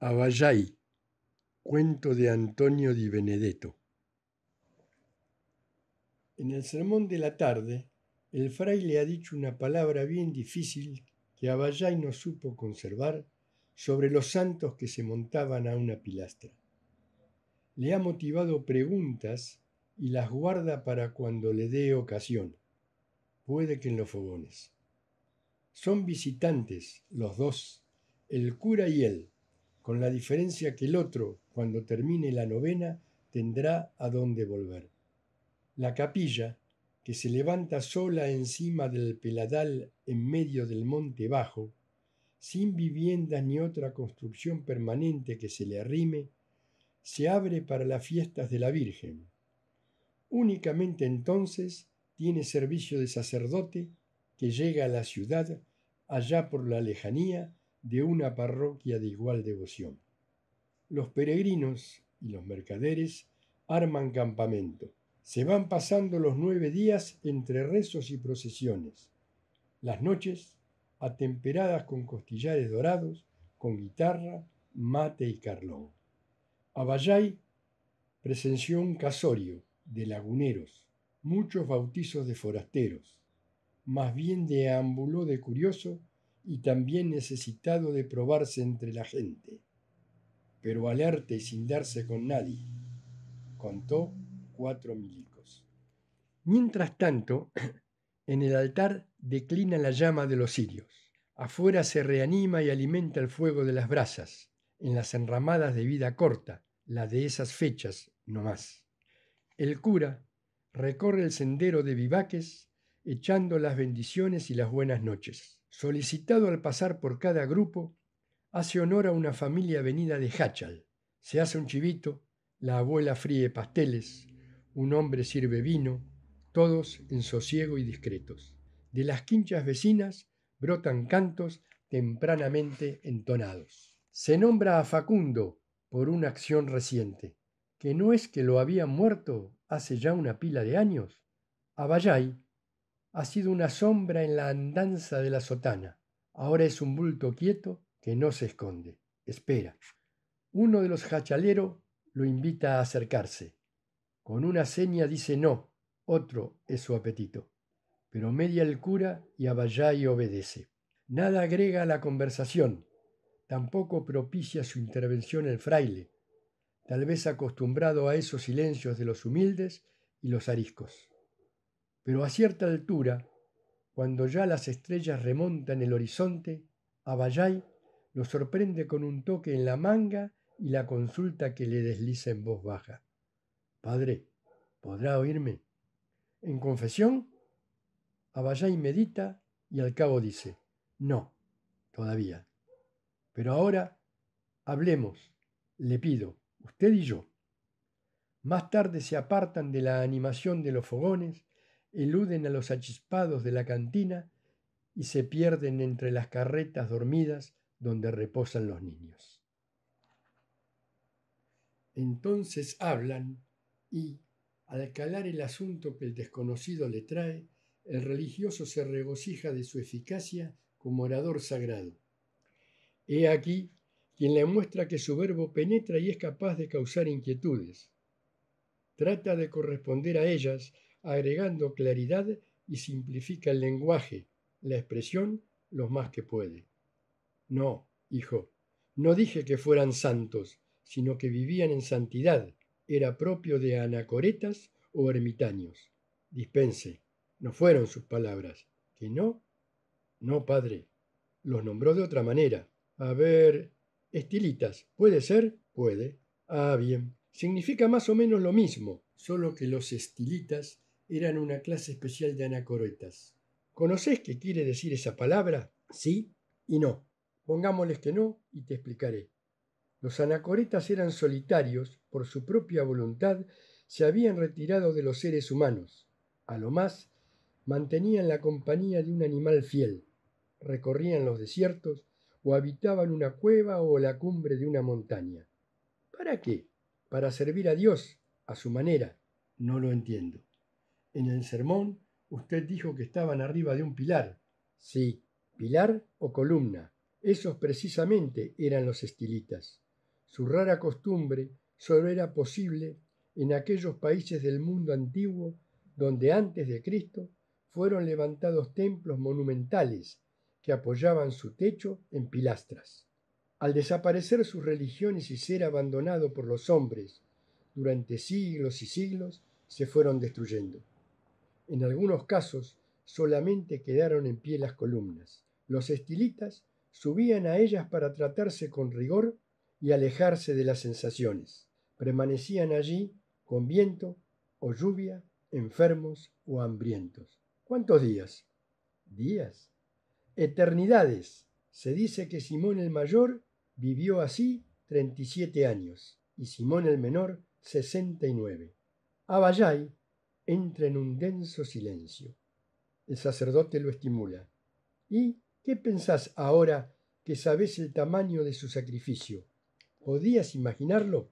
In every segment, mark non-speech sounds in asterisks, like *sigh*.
Avallay, cuento de Antonio di Benedetto. En el sermón de la tarde, el fraile ha dicho una palabra bien difícil que Avallay no supo conservar sobre los santos que se montaban a una pilastra. Le ha motivado preguntas y las guarda para cuando le dé ocasión, puede que en los fogones. Son visitantes, los dos, el cura y él, con la diferencia que el otro, cuando termine la novena, tendrá a dónde volver. La capilla, que se levanta sola encima del peladal en medio del monte bajo, sin viviendas ni otra construcción permanente que se le arrime, se abre para las fiestas de la Virgen. Únicamente entonces tiene servicio de sacerdote que llega a la ciudad allá por la lejanía de una parroquia de igual devoción. Los peregrinos y los mercaderes arman campamento. Se van pasando los nueve días entre rezos y procesiones. Las noches, atemperadas con costillares dorados, con guitarra, mate y carlón. Abayay presenció un casorio de laguneros, muchos bautizos de forasteros. Más bien deambuló de curioso y también necesitado de probarse entre la gente, pero alerte y sin darse con nadie, contó cuatro milicos. Mientras tanto, *clears throat* en el altar declina la llama de los cirios. Afuera se reanima y alimenta el fuego de las brasas, en las enramadas de vida corta, la de esas fechas no más. El cura recorre el sendero de vivaques, echando las bendiciones y las buenas noches solicitado al pasar por cada grupo, hace honor a una familia venida de Hachal. Se hace un chivito, la abuela fríe pasteles, un hombre sirve vino, todos en sosiego y discretos. De las quinchas vecinas brotan cantos tempranamente entonados. Se nombra a Facundo por una acción reciente, que no es que lo había muerto hace ya una pila de años. A Bayay, ha sido una sombra en la andanza de la sotana. Ahora es un bulto quieto que no se esconde, espera. Uno de los hachaleros lo invita a acercarse. Con una seña dice no, otro es su apetito. Pero media el cura y y obedece. Nada agrega a la conversación, tampoco propicia su intervención el fraile, tal vez acostumbrado a esos silencios de los humildes y los ariscos pero a cierta altura, cuando ya las estrellas remontan el horizonte, Abayay lo sorprende con un toque en la manga y la consulta que le desliza en voz baja. Padre, ¿podrá oírme? En confesión, Abayay medita y al cabo dice, no, todavía. Pero ahora, hablemos, le pido, usted y yo. Más tarde se apartan de la animación de los fogones eluden a los achispados de la cantina y se pierden entre las carretas dormidas donde reposan los niños. Entonces hablan y, al calar el asunto que el desconocido le trae, el religioso se regocija de su eficacia como orador sagrado. He aquí quien le muestra que su verbo penetra y es capaz de causar inquietudes. Trata de corresponder a ellas agregando claridad y simplifica el lenguaje, la expresión, lo más que puede. No, hijo, no dije que fueran santos, sino que vivían en santidad. Era propio de anacoretas o ermitaños. Dispense, no fueron sus palabras. ¿Que no? No, padre. Los nombró de otra manera. A ver, estilitas, ¿puede ser? Puede. Ah, bien. Significa más o menos lo mismo, solo que los estilitas eran una clase especial de anacoretas. ¿Conoces qué quiere decir esa palabra? Sí y no. Pongámosles que no y te explicaré. Los anacoretas eran solitarios, por su propia voluntad, se habían retirado de los seres humanos. A lo más, mantenían la compañía de un animal fiel. Recorrían los desiertos o habitaban una cueva o la cumbre de una montaña. ¿Para qué? Para servir a Dios, a su manera. No lo entiendo. En el sermón usted dijo que estaban arriba de un pilar. Sí, pilar o columna. Esos precisamente eran los estilitas. Su rara costumbre solo era posible en aquellos países del mundo antiguo donde antes de Cristo fueron levantados templos monumentales que apoyaban su techo en pilastras. Al desaparecer sus religiones y ser abandonado por los hombres, durante siglos y siglos se fueron destruyendo. En algunos casos solamente quedaron en pie las columnas. Los estilitas subían a ellas para tratarse con rigor y alejarse de las sensaciones. Permanecían allí con viento o lluvia, enfermos o hambrientos. ¿Cuántos días? Días. Eternidades. Se dice que Simón el Mayor vivió así 37 años y Simón el Menor 69. Abayay entra en un denso silencio. El sacerdote lo estimula. ¿Y qué pensás ahora que sabés el tamaño de su sacrificio? ¿Podías imaginarlo?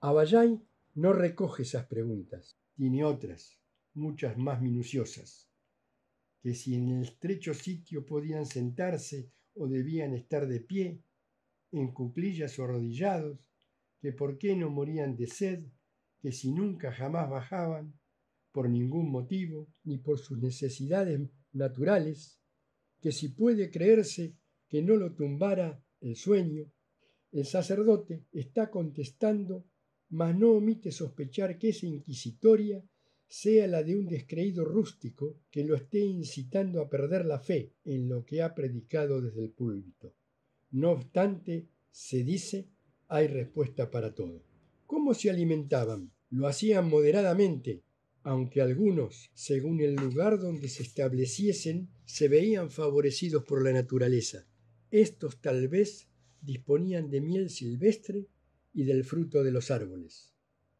Abayay no recoge esas preguntas, tiene otras, muchas más minuciosas, que si en el estrecho sitio podían sentarse o debían estar de pie, en cuclillas o arrodillados, que por qué no morían de sed, que si nunca jamás bajaban, por ningún motivo ni por sus necesidades naturales, que si puede creerse que no lo tumbara el sueño, el sacerdote está contestando, mas no omite sospechar que esa inquisitoria sea la de un descreído rústico que lo esté incitando a perder la fe en lo que ha predicado desde el púlpito. No obstante, se dice, hay respuesta para todo. ¿Cómo se alimentaban? Lo hacían moderadamente, aunque algunos, según el lugar donde se estableciesen, se veían favorecidos por la naturaleza. Estos tal vez disponían de miel silvestre y del fruto de los árboles.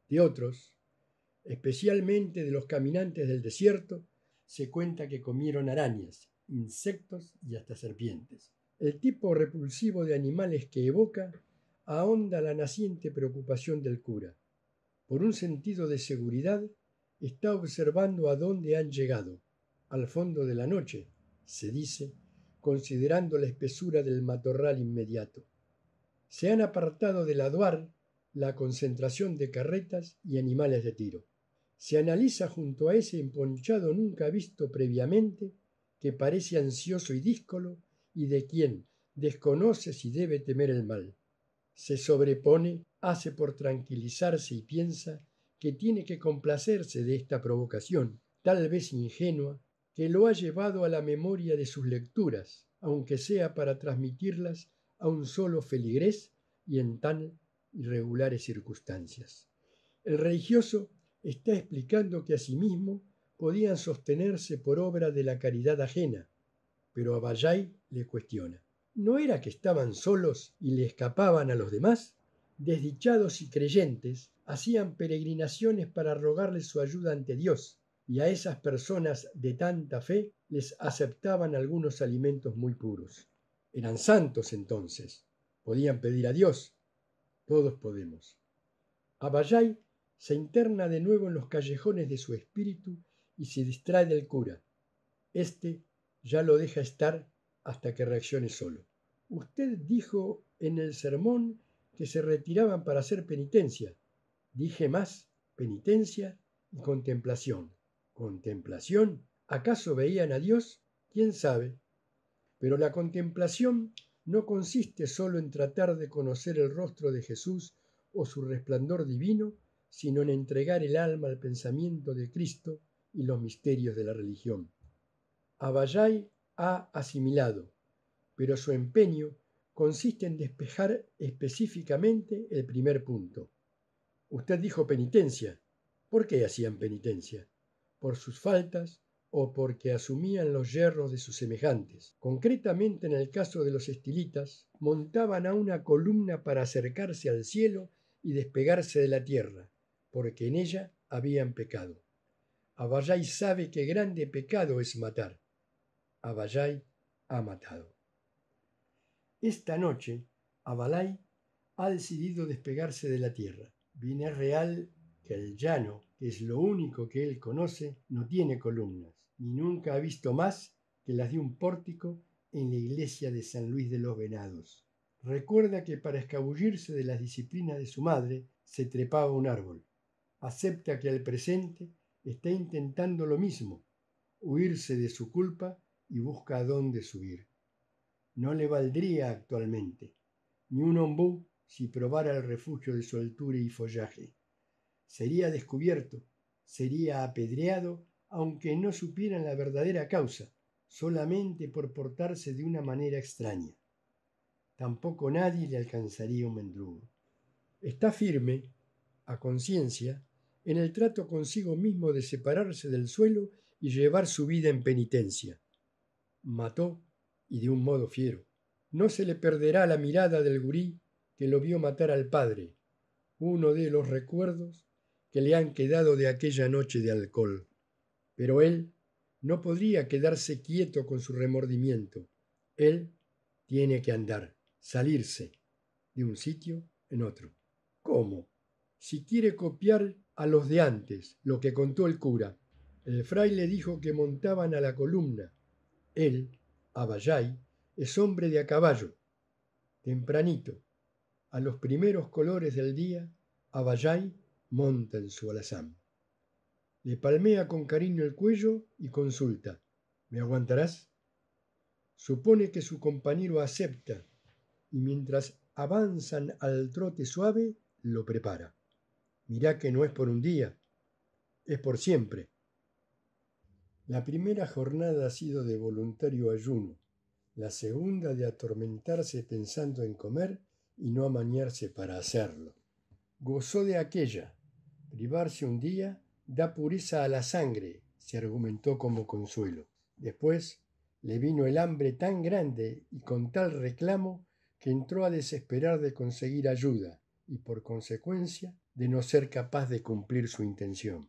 De otros, especialmente de los caminantes del desierto, se cuenta que comieron arañas, insectos y hasta serpientes. El tipo repulsivo de animales que evoca ahonda la naciente preocupación del cura por un sentido de seguridad está observando a dónde han llegado, al fondo de la noche, se dice, considerando la espesura del matorral inmediato. Se han apartado del aduar la concentración de carretas y animales de tiro. Se analiza junto a ese emponchado nunca visto previamente, que parece ansioso y díscolo, y de quien desconoce si debe temer el mal. Se sobrepone, hace por tranquilizarse y piensa que tiene que complacerse de esta provocación, tal vez ingenua, que lo ha llevado a la memoria de sus lecturas, aunque sea para transmitirlas a un solo feligrés y en tan irregulares circunstancias. El religioso está explicando que mismo podían sostenerse por obra de la caridad ajena, pero a le cuestiona. ¿No era que estaban solos y le escapaban a los demás? Desdichados y creyentes, hacían peregrinaciones para rogarle su ayuda ante Dios, y a esas personas de tanta fe les aceptaban algunos alimentos muy puros. Eran santos entonces, podían pedir a Dios, todos podemos. Abayay se interna de nuevo en los callejones de su espíritu y se distrae del cura. Este ya lo deja estar hasta que reaccione solo. Usted dijo en el sermón que se retiraban para hacer penitencia. Dije más, penitencia y contemplación. ¿Contemplación? ¿Acaso veían a Dios? ¿Quién sabe? Pero la contemplación no consiste solo en tratar de conocer el rostro de Jesús o su resplandor divino, sino en entregar el alma al pensamiento de Cristo y los misterios de la religión. Abayay ha asimilado, pero su empeño consiste en despejar específicamente el primer punto. Usted dijo penitencia. ¿Por qué hacían penitencia? ¿Por sus faltas o porque asumían los yerros de sus semejantes? Concretamente en el caso de los estilitas, montaban a una columna para acercarse al cielo y despegarse de la tierra, porque en ella habían pecado. Abayay sabe que grande pecado es matar. Abayay ha matado. Esta noche, Abalay ha decidido despegarse de la tierra real que el llano, que es lo único que él conoce, no tiene columnas, ni nunca ha visto más que las de un pórtico en la iglesia de San Luis de los Venados. Recuerda que para escabullirse de las disciplinas de su madre se trepaba un árbol. Acepta que al presente está intentando lo mismo, huirse de su culpa y busca dónde subir. No le valdría actualmente, ni un ombú si probara el refugio de su altura y follaje. Sería descubierto, sería apedreado, aunque no supieran la verdadera causa, solamente por portarse de una manera extraña. Tampoco nadie le alcanzaría un mendrugo. Está firme, a conciencia, en el trato consigo mismo de separarse del suelo y llevar su vida en penitencia. Mató, y de un modo fiero. No se le perderá la mirada del gurí que lo vio matar al padre, uno de los recuerdos que le han quedado de aquella noche de alcohol. Pero él no podría quedarse quieto con su remordimiento. Él tiene que andar, salirse de un sitio en otro. ¿Cómo? Si quiere copiar a los de antes, lo que contó el cura. El fraile dijo que montaban a la columna. Él, Abayay, es hombre de a caballo. Tempranito, a los primeros colores del día a monta en su alazán. Le palmea con cariño el cuello y consulta. ¿Me aguantarás? Supone que su compañero acepta y mientras avanzan al trote suave lo prepara. Mirá que no es por un día, es por siempre. La primera jornada ha sido de voluntario ayuno, la segunda de atormentarse pensando en comer y no amañarse para hacerlo. Gozó de aquella. Privarse un día da pureza a la sangre, se argumentó como consuelo. Después le vino el hambre tan grande y con tal reclamo que entró a desesperar de conseguir ayuda y por consecuencia de no ser capaz de cumplir su intención.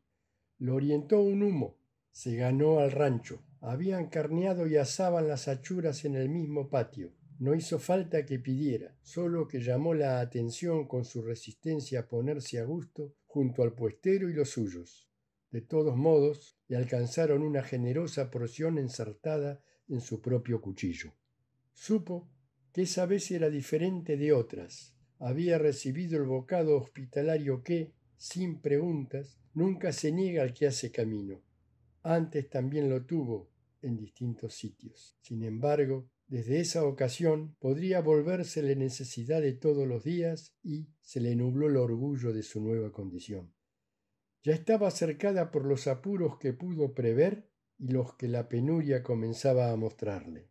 Lo orientó un humo, se ganó al rancho. Habían carneado y asaban las achuras en el mismo patio. No hizo falta que pidiera, solo que llamó la atención con su resistencia a ponerse a gusto junto al puestero y los suyos. De todos modos, le alcanzaron una generosa porción ensartada en su propio cuchillo. Supo que esa vez era diferente de otras. Había recibido el bocado hospitalario que, sin preguntas, nunca se niega al que hace camino. Antes también lo tuvo en distintos sitios. Sin embargo, desde esa ocasión podría volvérsele necesidad de todos los días y se le nubló el orgullo de su nueva condición. Ya estaba cercada por los apuros que pudo prever y los que la penuria comenzaba a mostrarle.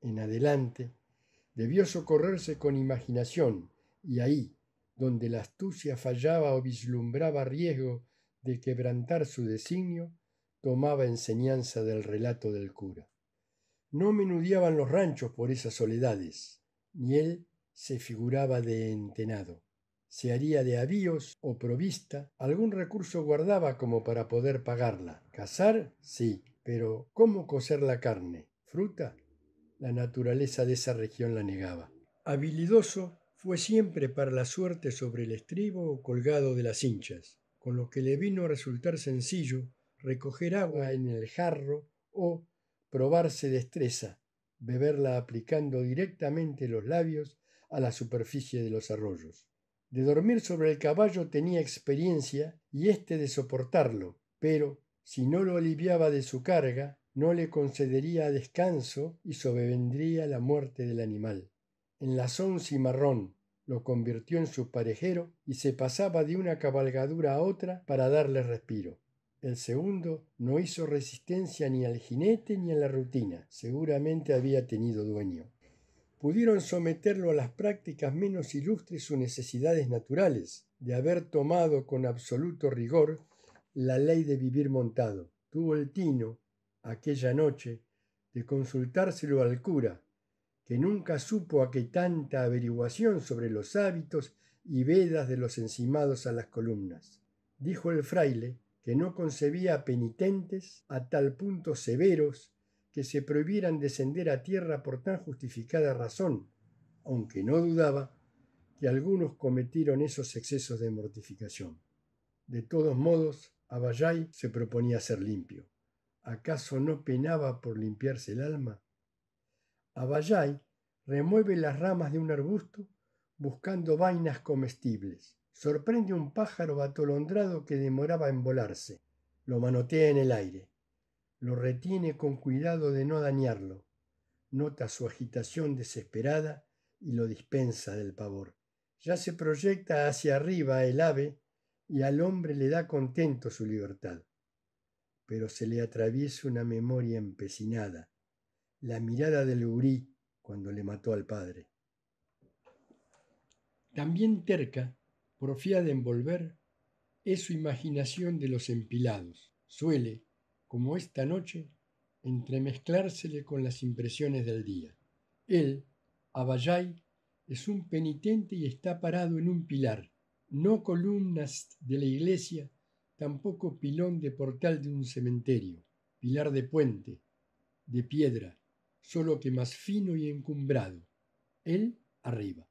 En adelante, debió socorrerse con imaginación, y ahí, donde la astucia fallaba o vislumbraba riesgo de quebrantar su designio, tomaba enseñanza del relato del cura no menudiaban los ranchos por esas soledades, ni él se figuraba de entenado. Se haría de avíos o provista, algún recurso guardaba como para poder pagarla. Cazar, sí, pero ¿cómo cocer la carne? ¿Fruta? La naturaleza de esa región la negaba. Habilidoso fue siempre para la suerte sobre el estribo o colgado de las hinchas, con lo que le vino a resultar sencillo recoger agua en el jarro o probarse destreza, beberla aplicando directamente los labios a la superficie de los arroyos. De dormir sobre el caballo tenía experiencia y éste de soportarlo, pero si no lo aliviaba de su carga, no le concedería descanso y sobrevendría la muerte del animal. Enlazó un cimarrón, lo convirtió en su parejero y se pasaba de una cabalgadura a otra para darle respiro. El segundo no hizo resistencia ni al jinete ni a la rutina. Seguramente había tenido dueño. Pudieron someterlo a las prácticas menos ilustres sus necesidades naturales, de haber tomado con absoluto rigor la ley de vivir montado. Tuvo el tino, aquella noche, de consultárselo al cura, que nunca supo a qué tanta averiguación sobre los hábitos y vedas de los encimados a las columnas. Dijo el fraile que no concebía penitentes a tal punto severos que se prohibieran descender a tierra por tan justificada razón, aunque no dudaba que algunos cometieron esos excesos de mortificación. De todos modos, Abayay se proponía ser limpio. ¿Acaso no penaba por limpiarse el alma? Abayay remueve las ramas de un arbusto buscando vainas comestibles sorprende un pájaro atolondrado que demoraba en volarse. Lo manotea en el aire. Lo retiene con cuidado de no dañarlo. Nota su agitación desesperada y lo dispensa del pavor. Ya se proyecta hacia arriba el ave y al hombre le da contento su libertad. Pero se le atraviesa una memoria empecinada, la mirada del hurí cuando le mató al padre. También terca profía de envolver, es su imaginación de los empilados. Suele, como esta noche, entremezclársele con las impresiones del día. Él, Abayay, es un penitente y está parado en un pilar, no columnas de la iglesia, tampoco pilón de portal de un cementerio, pilar de puente, de piedra, solo que más fino y encumbrado. Él arriba.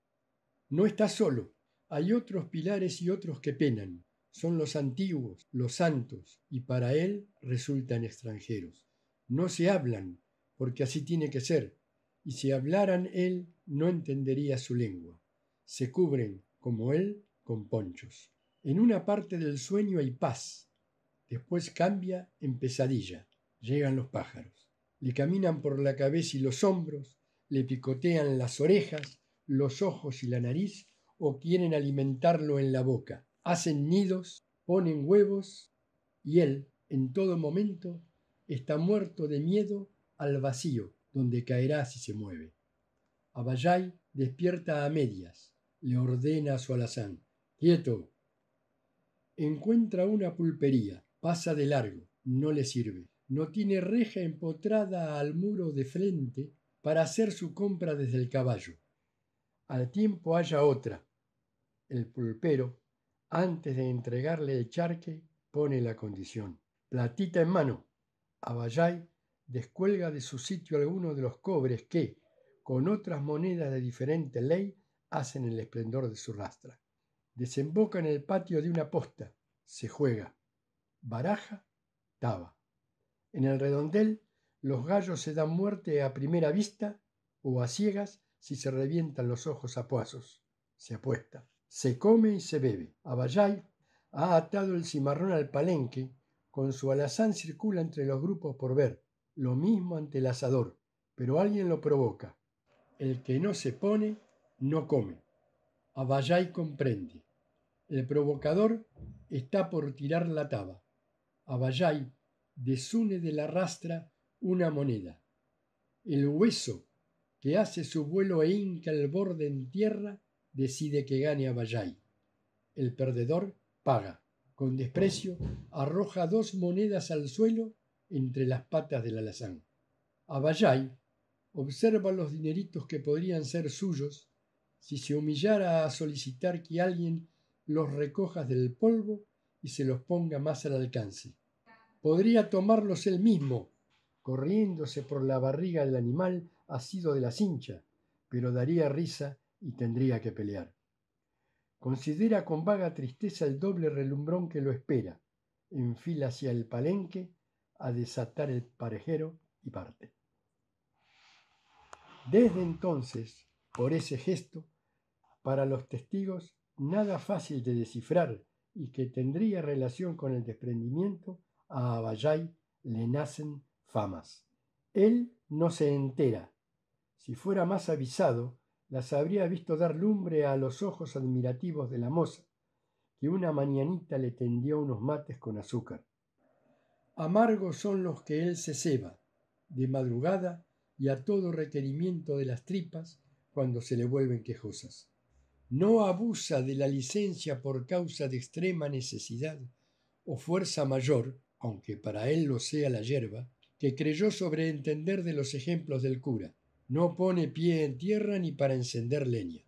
No está solo, hay otros pilares y otros que penan, son los antiguos, los santos, y para él resultan extranjeros. No se hablan, porque así tiene que ser, y si hablaran él no entendería su lengua. Se cubren, como él, con ponchos. En una parte del sueño hay paz, después cambia en pesadilla. Llegan los pájaros. Le caminan por la cabeza y los hombros, le picotean las orejas, los ojos y la nariz, o quieren alimentarlo en la boca. Hacen nidos, ponen huevos y él, en todo momento, está muerto de miedo al vacío, donde caerá si se mueve. Abayay despierta a medias, le ordena a su alazán, quieto. Encuentra una pulpería, pasa de largo, no le sirve. No tiene reja empotrada al muro de frente para hacer su compra desde el caballo al tiempo haya otra. El pulpero, antes de entregarle el charque, pone la condición. Platita en mano, Abayay descuelga de su sitio alguno de los cobres que, con otras monedas de diferente ley, hacen el esplendor de su rastra. Desemboca en el patio de una posta, se juega. Baraja, taba. En el redondel, los gallos se dan muerte a primera vista o a ciegas si se revientan los ojos a puazos. Se apuesta. Se come y se bebe. Abayay ha atado el cimarrón al palenque, con su alazán circula entre los grupos por ver. Lo mismo ante el asador, pero alguien lo provoca. El que no se pone, no come. Abayay comprende. El provocador está por tirar la taba. Abayay desune de la rastra una moneda. El hueso que hace su vuelo e hinca el borde en tierra, decide que gane a El perdedor paga. Con desprecio, arroja dos monedas al suelo entre las patas del alazán. Abayay observa los dineritos que podrían ser suyos si se humillara a solicitar que alguien los recoja del polvo y se los ponga más al alcance. Podría tomarlos él mismo, corriéndose por la barriga del animal sido de la cincha, pero daría risa y tendría que pelear. Considera con vaga tristeza el doble relumbrón que lo espera, enfila hacia el palenque a desatar el parejero y parte. Desde entonces, por ese gesto, para los testigos nada fácil de descifrar y que tendría relación con el desprendimiento, a Abayay le nacen famas. Él no se entera, si fuera más avisado, las habría visto dar lumbre a los ojos admirativos de la moza, que una mañanita le tendió unos mates con azúcar. Amargos son los que él se ceba, de madrugada y a todo requerimiento de las tripas cuando se le vuelven quejosas. No abusa de la licencia por causa de extrema necesidad o fuerza mayor, aunque para él lo sea la yerba, que creyó sobreentender de los ejemplos del cura no pone pie en tierra ni para encender leña.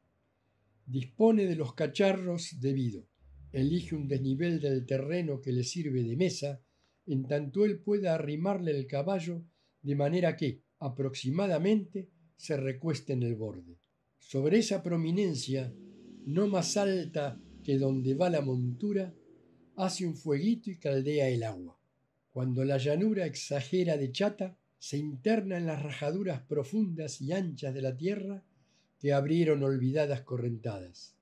Dispone de los cacharros debido. Elige un desnivel del terreno que le sirve de mesa, en tanto él pueda arrimarle el caballo de manera que, aproximadamente, se recueste en el borde. Sobre esa prominencia, no más alta que donde va la montura, hace un fueguito y caldea el agua. Cuando la llanura exagera de chata, se interna en las rajaduras profundas y anchas de la tierra que abrieron olvidadas correntadas.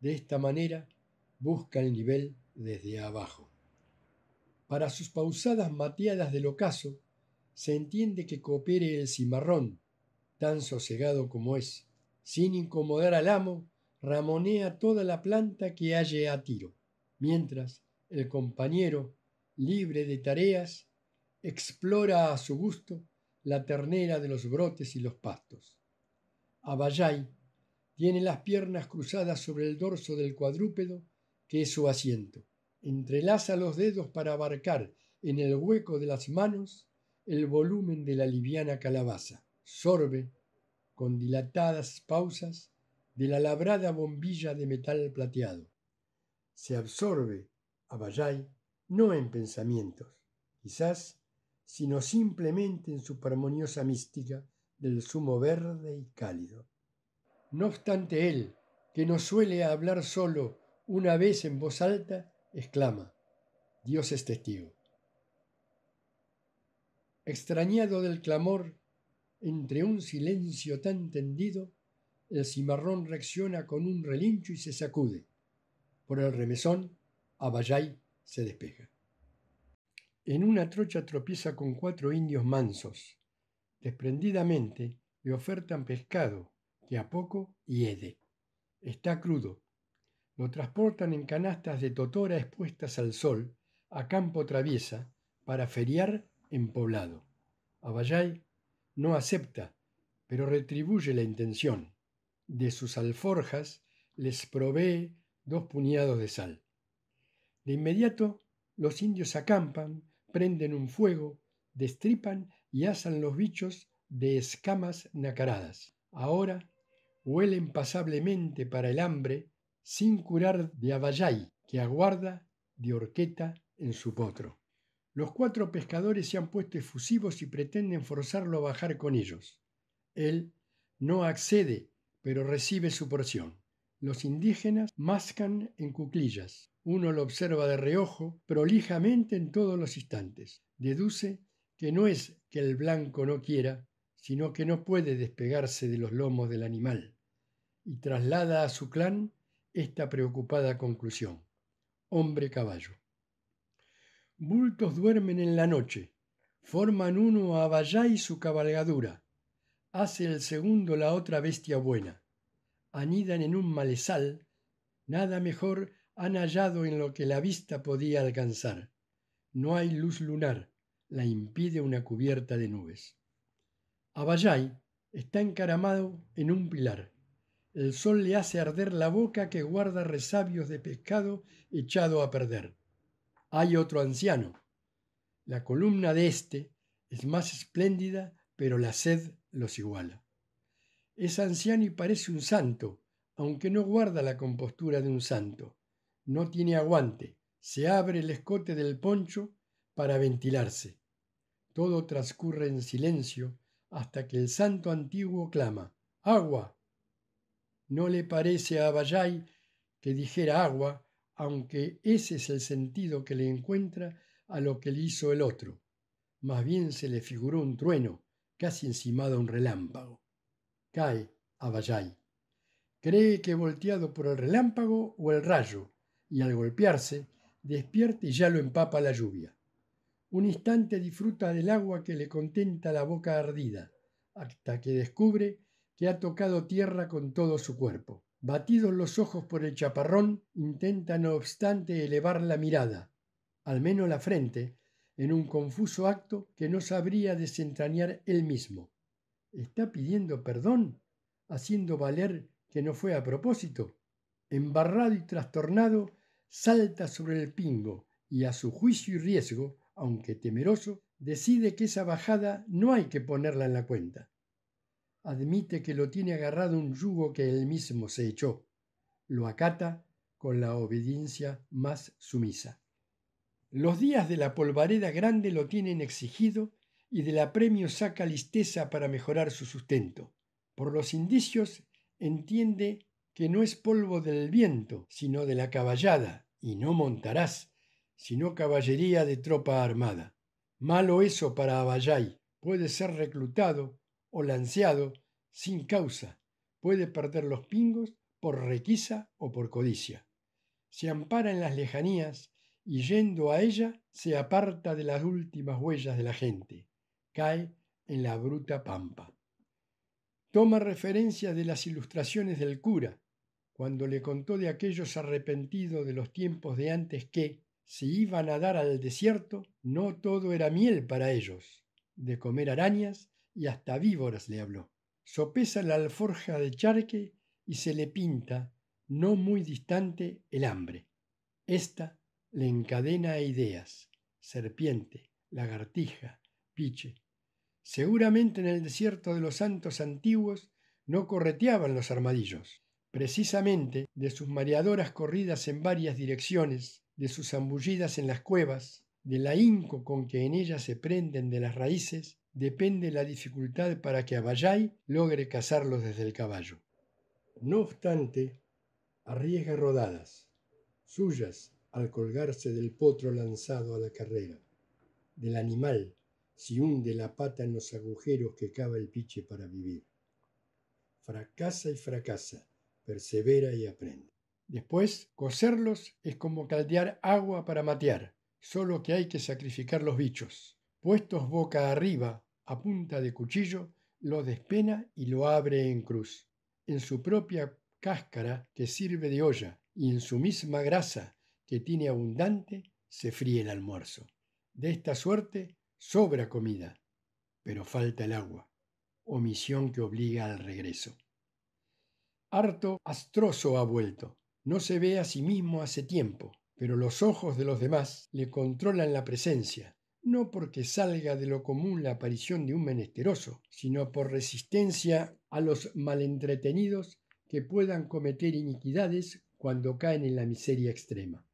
De esta manera busca el nivel desde abajo. Para sus pausadas mateadas del ocaso, se entiende que coopere el cimarrón, tan sosegado como es. Sin incomodar al amo, ramonea toda la planta que halle a tiro, mientras el compañero, libre de tareas, explora a su gusto la ternera de los brotes y los pastos. Abayay tiene las piernas cruzadas sobre el dorso del cuadrúpedo, que es su asiento. Entrelaza los dedos para abarcar en el hueco de las manos el volumen de la liviana calabaza. Sorbe, con dilatadas pausas, de la labrada bombilla de metal plateado. Se absorbe, Abayay, no en pensamientos, quizás sino simplemente en su parmoniosa mística del zumo verde y cálido. No obstante él, que no suele hablar solo una vez en voz alta, exclama, Dios es testigo. Extrañado del clamor, entre un silencio tan tendido, el cimarrón reacciona con un relincho y se sacude. Por el remesón, Abayay se despeja en una trocha tropieza con cuatro indios mansos. Desprendidamente le ofertan pescado, que a poco hiede. Está crudo. Lo transportan en canastas de totora expuestas al sol, a campo traviesa, para feriar en poblado. Abayay no acepta, pero retribuye la intención. De sus alforjas les provee dos puñados de sal. De inmediato los indios acampan, prenden un fuego, destripan y asan los bichos de escamas nacaradas. Ahora huelen pasablemente para el hambre, sin curar de abayay, que aguarda de horqueta en su potro. Los cuatro pescadores se han puesto efusivos y pretenden forzarlo a bajar con ellos. Él no accede, pero recibe su porción. Los indígenas mascan en cuclillas, uno lo observa de reojo, prolijamente en todos los instantes. Deduce que no es que el blanco no quiera, sino que no puede despegarse de los lomos del animal. Y traslada a su clan esta preocupada conclusión. Hombre caballo. Bultos duermen en la noche, forman uno a Bayá y su cabalgadura, hace el segundo la otra bestia buena, anidan en un malezal, nada mejor han hallado en lo que la vista podía alcanzar. No hay luz lunar, la impide una cubierta de nubes. Abayay está encaramado en un pilar. El sol le hace arder la boca que guarda resabios de pescado echado a perder. Hay otro anciano. La columna de este es más espléndida, pero la sed los iguala. Es anciano y parece un santo, aunque no guarda la compostura de un santo no tiene aguante, se abre el escote del poncho para ventilarse. Todo transcurre en silencio hasta que el santo antiguo clama ¡Agua! No le parece a Bayay que dijera agua, aunque ese es el sentido que le encuentra a lo que le hizo el otro. Más bien se le figuró un trueno, casi encimado a un relámpago. Cae Abayay. Cree que volteado por el relámpago o el rayo, y al golpearse, despierta y ya lo empapa la lluvia. Un instante disfruta del agua que le contenta la boca ardida, hasta que descubre que ha tocado tierra con todo su cuerpo. Batidos los ojos por el chaparrón, intenta no obstante elevar la mirada, al menos la frente, en un confuso acto que no sabría desentrañar él mismo. ¿Está pidiendo perdón? ¿Haciendo valer que no fue a propósito? Embarrado y trastornado, salta sobre el pingo y a su juicio y riesgo, aunque temeroso, decide que esa bajada no hay que ponerla en la cuenta. Admite que lo tiene agarrado un yugo que él mismo se echó. Lo acata con la obediencia más sumisa. Los días de la polvareda grande lo tienen exigido y del apremio saca listeza para mejorar su sustento. Por los indicios entiende que no es polvo del viento, sino de la caballada, y no montarás, sino caballería de tropa armada. Malo eso para Abayay, puede ser reclutado o lanceado sin causa, puede perder los pingos por requisa o por codicia. Se ampara en las lejanías y yendo a ella se aparta de las últimas huellas de la gente, cae en la bruta pampa. Toma referencia de las ilustraciones del cura, cuando le contó de aquellos arrepentidos de los tiempos de antes que, si iban a dar al desierto, no todo era miel para ellos. De comer arañas y hasta víboras le habló. Sopesa la alforja de charque y se le pinta, no muy distante, el hambre. Esta le encadena ideas, serpiente, lagartija, piche. Seguramente en el desierto de los santos antiguos no correteaban los armadillos precisamente de sus mareadoras corridas en varias direcciones, de sus zambullidas en las cuevas, del ahínco con que en ellas se prenden de las raíces, depende la dificultad para que Abayay logre cazarlos desde el caballo. No obstante, arriesga rodadas, suyas al colgarse del potro lanzado a la carrera, del animal si hunde la pata en los agujeros que cava el piche para vivir. Fracasa y fracasa, persevera y aprende. Después, cocerlos es como caldear agua para matear, solo que hay que sacrificar los bichos. Puestos boca arriba, a punta de cuchillo, lo despena y lo abre en cruz. En su propia cáscara, que sirve de olla, y en su misma grasa, que tiene abundante, se fríe el almuerzo. De esta suerte sobra comida, pero falta el agua, omisión que obliga al regreso. Harto astroso ha vuelto. No se ve a sí mismo hace tiempo, pero los ojos de los demás le controlan la presencia, no porque salga de lo común la aparición de un menesteroso, sino por resistencia a los malentretenidos que puedan cometer iniquidades cuando caen en la miseria extrema.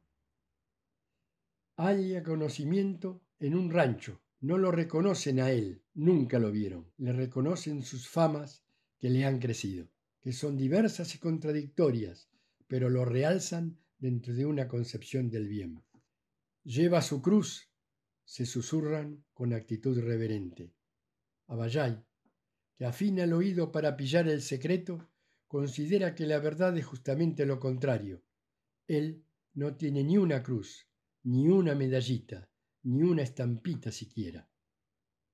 hay conocimiento en un rancho, no lo reconocen a él, nunca lo vieron, le reconocen sus famas que le han crecido que son diversas y contradictorias, pero lo realzan dentro de una concepción del bien. Lleva su cruz, se susurran con actitud reverente. Abayay, que afina el oído para pillar el secreto, considera que la verdad es justamente lo contrario. Él no tiene ni una cruz, ni una medallita, ni una estampita siquiera.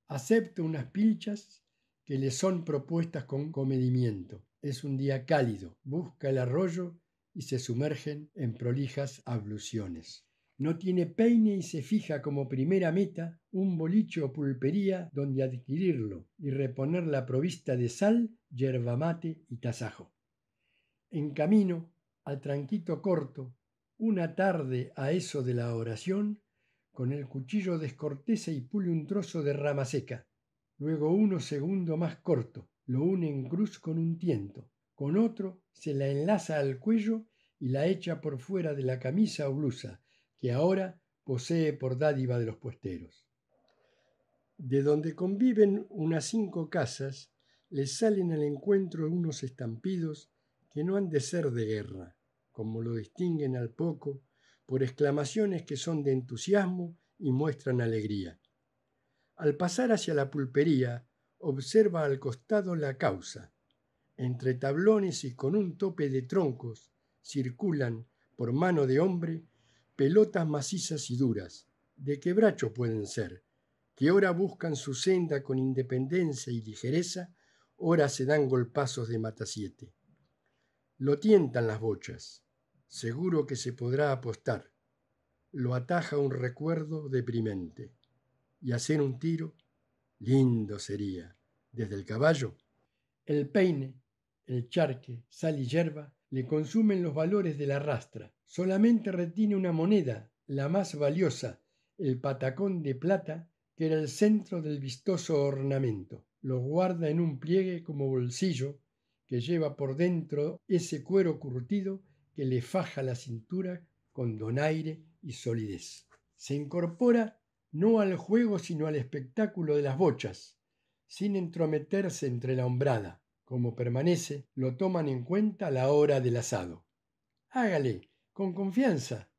Acepta unas pilchas que le son propuestas con comedimiento, es un día cálido, busca el arroyo y se sumergen en prolijas abluciones. No tiene peine y se fija como primera meta un boliche o pulpería donde adquirirlo y reponer la provista de sal, yerba mate y tasajo. En camino, al tranquito corto, una tarde a eso de la oración, con el cuchillo descorteza y pule un trozo de rama seca, luego uno segundo más corto, lo une en cruz con un tiento, con otro se la enlaza al cuello y la echa por fuera de la camisa o blusa, que ahora posee por dádiva de los puesteros. De donde conviven unas cinco casas, les salen al encuentro unos estampidos que no han de ser de guerra, como lo distinguen al poco, por exclamaciones que son de entusiasmo y muestran alegría. Al pasar hacia la pulpería, observa al costado la causa. Entre tablones y con un tope de troncos circulan, por mano de hombre, pelotas macizas y duras, de quebracho pueden ser, que ora buscan su senda con independencia y ligereza, ora se dan golpazos de matasiete. Lo tientan las bochas, seguro que se podrá apostar. Lo ataja un recuerdo deprimente. Y hacer un tiro Lindo sería. Desde el caballo. El peine, el charque, sal y hierba le consumen los valores de la rastra. Solamente retiene una moneda, la más valiosa, el patacón de plata, que era el centro del vistoso ornamento. Lo guarda en un pliegue como bolsillo, que lleva por dentro ese cuero curtido que le faja la cintura con donaire y solidez. Se incorpora no al juego sino al espectáculo de las bochas, sin entrometerse entre la hombrada. Como permanece, lo toman en cuenta a la hora del asado. Hágale, con confianza.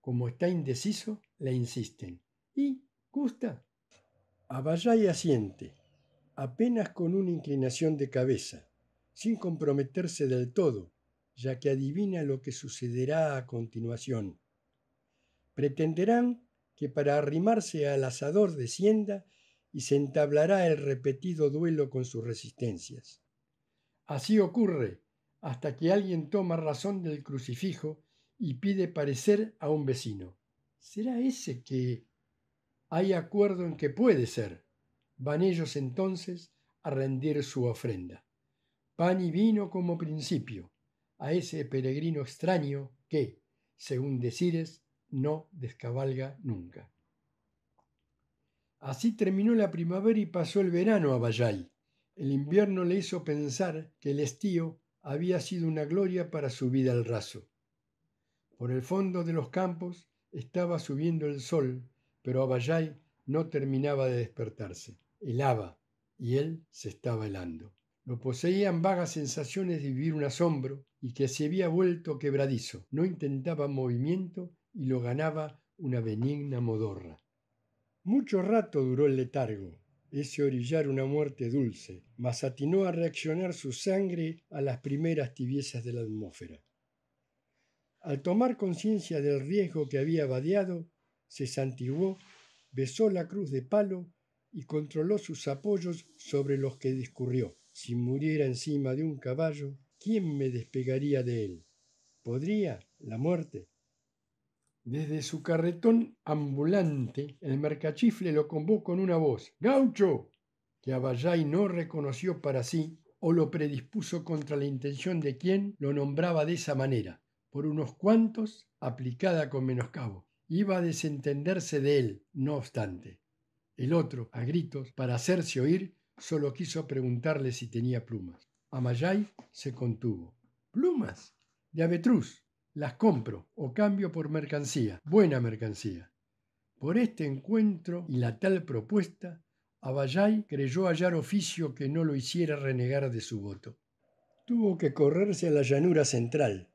Como está indeciso, le insisten. ¿Y gusta? y asiente, apenas con una inclinación de cabeza, sin comprometerse del todo, ya que adivina lo que sucederá a continuación. Pretenderán que para arrimarse al asador descienda y se entablará el repetido duelo con sus resistencias. Así ocurre hasta que alguien toma razón del crucifijo y pide parecer a un vecino. ¿Será ese que hay acuerdo en que puede ser? Van ellos entonces a rendir su ofrenda. Pan y vino como principio a ese peregrino extraño que, según decires, no descabalga nunca. Así terminó la primavera y pasó el verano a Bayay. El invierno le hizo pensar que el estío había sido una gloria para su vida al raso. Por el fondo de los campos estaba subiendo el sol, pero a Abayay no terminaba de despertarse. Helaba y él se estaba helando. Lo poseían vagas sensaciones de vivir un asombro y que se había vuelto quebradizo. No intentaba movimiento y lo ganaba una benigna modorra. Mucho rato duró el letargo, ese orillar una muerte dulce, mas atinó a reaccionar su sangre a las primeras tibiezas de la atmósfera. Al tomar conciencia del riesgo que había vadeado, se santiguó, besó la cruz de palo y controló sus apoyos sobre los que discurrió. Si muriera encima de un caballo, ¿quién me despegaría de él? ¿Podría la muerte desde su carretón ambulante, el mercachifle lo convocó con una voz, ¡Gaucho! que Abayay no reconoció para sí o lo predispuso contra la intención de quien lo nombraba de esa manera, por unos cuantos, aplicada con menoscabo. Iba a desentenderse de él, no obstante. El otro, a gritos, para hacerse oír, solo quiso preguntarle si tenía plumas. Amayay se contuvo. ¿Plumas? De avetruz, las compro o cambio por mercancía, buena mercancía. Por este encuentro y la tal propuesta, Abayay creyó hallar oficio que no lo hiciera renegar de su voto. Tuvo que correrse a la llanura central,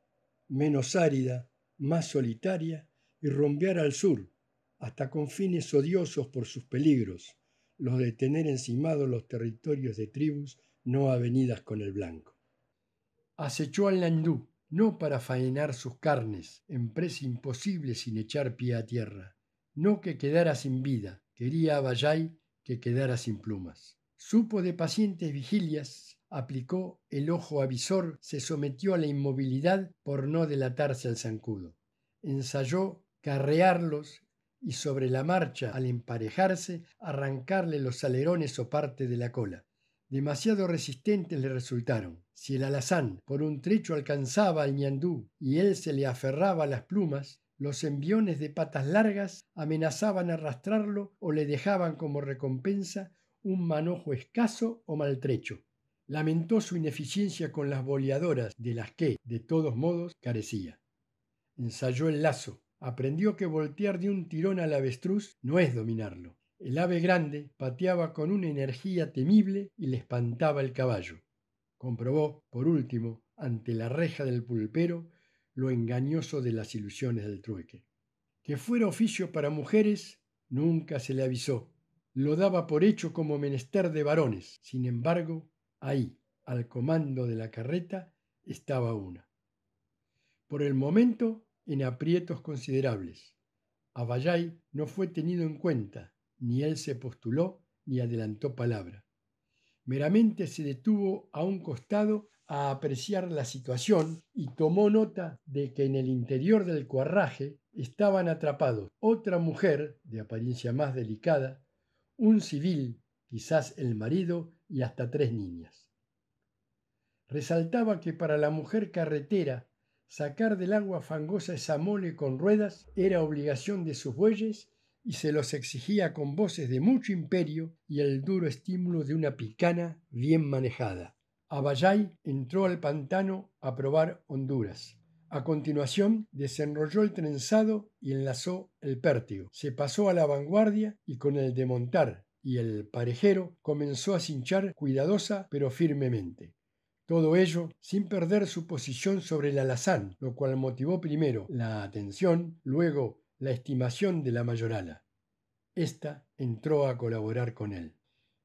menos árida, más solitaria, y rompear al sur, hasta confines odiosos por sus peligros, los de tener encimados los territorios de tribus no avenidas con el blanco. Acechó al Landú, no para faenar sus carnes, empresa imposible sin echar pie a tierra, no que quedara sin vida, quería a que quedara sin plumas. Supo de pacientes vigilias, aplicó el ojo avisor, se sometió a la inmovilidad por no delatarse al zancudo. Ensayó carrearlos y sobre la marcha, al emparejarse, arrancarle los alerones o parte de la cola demasiado resistentes le resultaron. Si el alazán por un trecho alcanzaba al ñandú y él se le aferraba a las plumas, los embiones de patas largas amenazaban arrastrarlo o le dejaban como recompensa un manojo escaso o maltrecho. Lamentó su ineficiencia con las boleadoras, de las que, de todos modos, carecía. Ensayó el lazo. Aprendió que voltear de un tirón al avestruz no es dominarlo. El ave grande pateaba con una energía temible y le espantaba el caballo. Comprobó, por último, ante la reja del pulpero, lo engañoso de las ilusiones del trueque. Que fuera oficio para mujeres, nunca se le avisó. Lo daba por hecho como menester de varones. Sin embargo, ahí, al comando de la carreta, estaba una. Por el momento, en aprietos considerables. Abayay no fue tenido en cuenta ni él se postuló ni adelantó palabra. Meramente se detuvo a un costado a apreciar la situación y tomó nota de que en el interior del cuarraje estaban atrapados otra mujer de apariencia más delicada, un civil, quizás el marido y hasta tres niñas. Resaltaba que para la mujer carretera sacar del agua fangosa esa mole con ruedas era obligación de sus bueyes y se los exigía con voces de mucho imperio y el duro estímulo de una picana bien manejada. Abayay entró al pantano a probar Honduras. A continuación, desenrolló el trenzado y enlazó el pértigo. Se pasó a la vanguardia y con el de montar y el parejero comenzó a cinchar cuidadosa pero firmemente. Todo ello sin perder su posición sobre el alazán, lo cual motivó primero la atención, luego la estimación de la mayorala. Esta entró a colaborar con él.